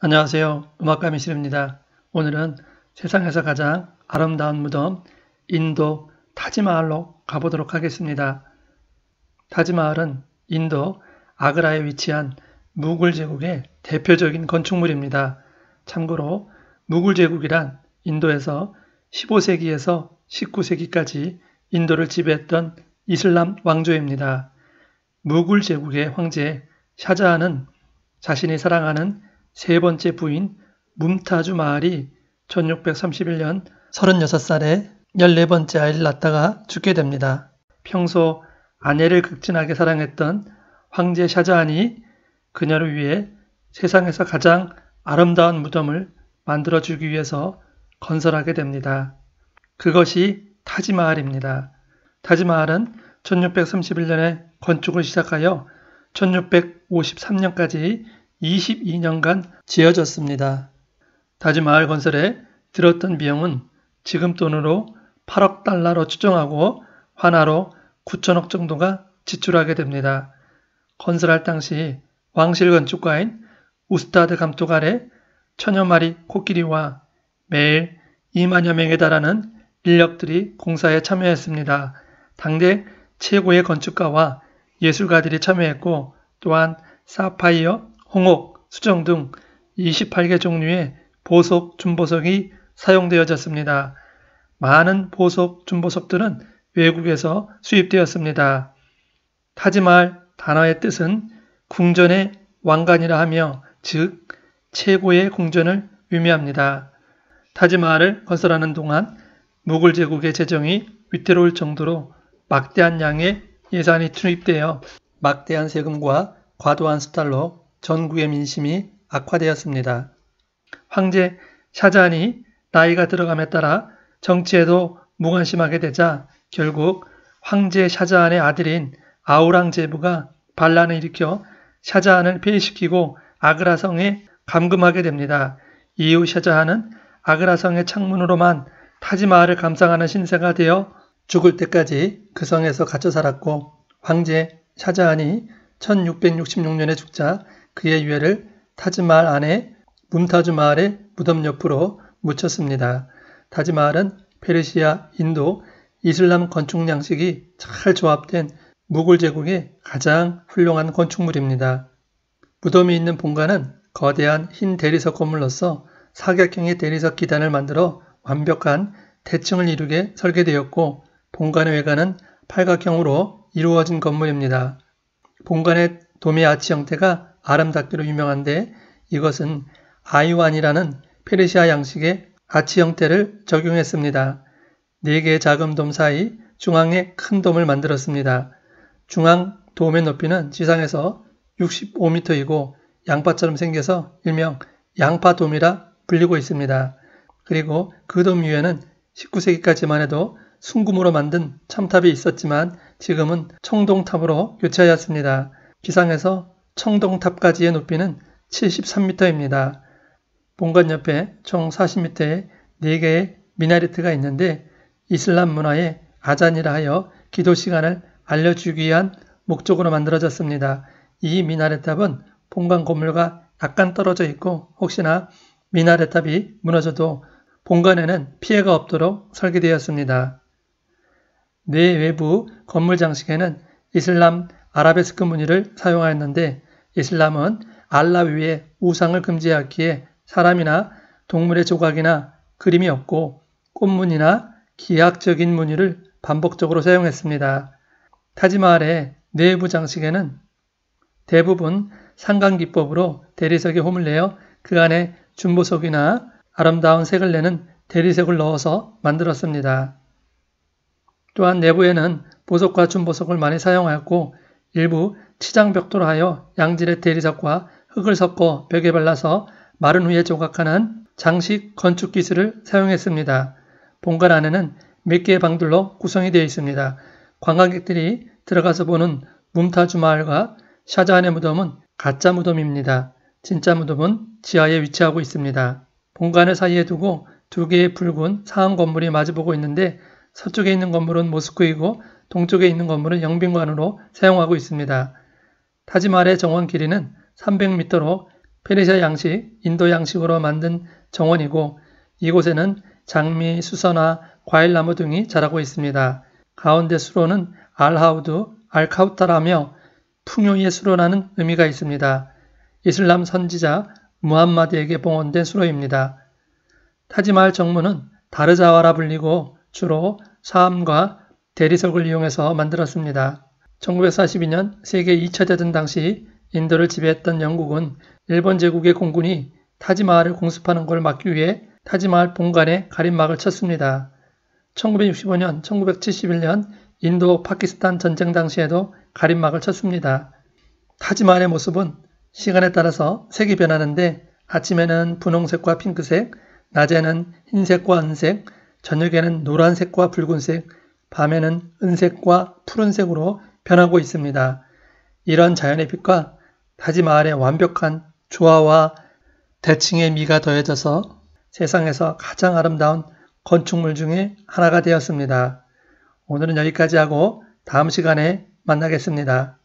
안녕하세요. 음악가 미실입니다. 오늘은 세상에서 가장 아름다운 무덤 인도 타지마을로 가보도록 하겠습니다. 타지마을은 인도 아그라에 위치한 무굴 제국의 대표적인 건축물입니다. 참고로 무굴 제국이란 인도에서 15세기에서 19세기까지 인도를 지배했던 이슬람 왕조입니다. 무굴 제국의 황제 샤자한은 자신이 사랑하는 세 번째 부인 뭉타주 마을이 1631년 36살에 14번째 아이를 낳다가 죽게 됩니다. 평소 아내를 극진하게 사랑했던 황제 샤자한이 그녀를 위해 세상에서 가장 아름다운 무덤을 만들어주기 위해서 건설하게 됩니다. 그것이 타지마을입니다타지마을은 1631년에 건축을 시작하여 1653년까지 22년간 지어졌습니다. 다지마을 건설에 들었던 비용은 지금 돈으로 8억 달러로 추정하고 환화로 9천억 정도가 지출하게 됩니다. 건설할 당시 왕실 건축가인 우스타드 감독 아래 천여 마리 코끼리와 매일 2만여 명에 달하는 인력들이 공사에 참여했습니다. 당대 최고의 건축가와 예술가들이 참여했고 또한 사파이어 홍옥, 수정 등 28개 종류의 보석, 준보석이 사용되어졌습니다. 많은 보석, 준보석들은 외국에서 수입되었습니다. 타지말 단어의 뜻은 궁전의 왕관이라 하며 즉 최고의 궁전을 의미합니다. 타지마할을 건설하는 동안 무굴 제국의 재정이 위태로울 정도로 막대한 양의 예산이 투입되어 막대한 세금과 과도한 수탈로 전국의 민심이 악화되었습니다. 황제 샤잔이 나이가 들어감에 따라 정치에도 무관심하게 되자 결국 황제 샤자한의 아들인 아우랑 제부가 반란을 일으켜 샤자한을 폐위시키고 아그라성에 감금하게 됩니다. 이후 샤자한은 아그라성의 창문으로만 타지마을을 감상하는 신세가 되어 죽을 때까지 그 성에서 갇혀 살았고 황제 샤자한이 1666년에 죽자 그의 유해를 타지마할 안에 뭄타주 마을의 무덤 옆으로 묻혔습니다. 타지마할은 페르시아, 인도, 이슬람 건축 양식이 잘 조합된 무굴 제국의 가장 훌륭한 건축물입니다. 무덤이 있는 본관은 거대한 흰 대리석 건물로서 사각형의 대리석 기단을 만들어 완벽한 대층을 이루게 설계되었고 본관의 외관은 팔각형으로 이루어진 건물입니다. 본관의 도미 아치 형태가 아름답기로 유명한데 이것은 아이완이라는 페르시아 양식의 아치 형태를 적용했습니다. 4개의 작은 돔 사이 중앙에 큰 돔을 만들었습니다. 중앙 돔의 높이는 지상에서 65m이고 양파처럼 생겨서 일명 양파돔이라 불리고 있습니다. 그리고 그 돔 위에는 19세기까지만 해도 순금으로 만든 첨탑이 있었지만 지금은 청동탑으로 교체하였습니다. 지상에서 청동탑까지의 높이는 73m입니다. 본관 옆에 총 40m의 4개의 미나리트가 있는데 이슬람 문화의 아잔이라 하여 기도 시간을 알려주기 위한 목적으로 만들어졌습니다. 이 미나레탑은 본관 건물과 약간 떨어져 있고 혹시나 미나레탑이 무너져도 본관에는 피해가 없도록 설계되었습니다. 내외부 건물 장식에는 이슬람 아라베스크 무늬를 사용하였는데 이슬람은 알라 위에 우상을 금지하기에 사람이나 동물의 조각이나 그림이 없고 꽃무늬나 기하학적인 무늬를 반복적으로 사용했습니다. 타지마할의 내부 장식에는 대부분 상강기법으로 대리석에 홈을 내어 그 안에 준보석이나 아름다운 색을 내는 대리석을 넣어서 만들었습니다. 또한 내부에는 보석과 준보석을 많이 사용하고 였 일부 치장벽돌 하여 양질의 대리석과 흙을 섞어 벽에 발라서 마른 후에 조각하는 장식 건축 기술을 사용했습니다. 본관 안에는 몇 개의 방들로 구성이 되어 있습니다. 관광객들이 들어가서 보는 뭄타주 마을과 샤자한의 무덤은 가짜 무덤입니다. 진짜 무덤은 지하에 위치하고 있습니다. 본관을 사이에 두고 두 개의 붉은 사암 건물이 마주보고 있는데 서쪽에 있는 건물은 모스크이고 동쪽에 있는 건물은 영빈관으로 사용하고 있습니다. 타지말의 정원 길이는 300m로 페르시아 양식, 인도 양식으로 만든 정원이고 이곳에는 장미, 수선화, 과일나무 등이 자라고 있습니다. 가운데 수로는 알하우드, 알카우타라며 풍요의 수로라는 의미가 있습니다. 이슬람 선지자 무함마드에게 봉헌된 수로입니다. 타지말 정문은 다르자와라 불리고 주로 사암과 대리석을 이용해서 만들었습니다. 1942년 세계 2차 대전 당시 인도를 지배했던 영국은 일본 제국의 공군이 타지마을을 공습하는 걸 막기 위해 타지마을 본관에 가림막을 쳤습니다. 1965년, 1971년 인도 파키스탄 전쟁 당시에도 가림막을 쳤습니다. 타지마할의 모습은 시간에 따라서 색이 변하는데 아침에는 분홍색과 핑크색, 낮에는 흰색과 은색, 저녁에는 노란색과 붉은색, 밤에는 은색과 푸른색으로 변하고 있습니다. 이런 자연의 빛과 타지 마을의 완벽한 조화와 대칭의 미가 더해져서 세상에서 가장 아름다운 건축물 중에 하나가 되었습니다. 오늘은 여기까지 하고 다음 시간에 만나겠습니다.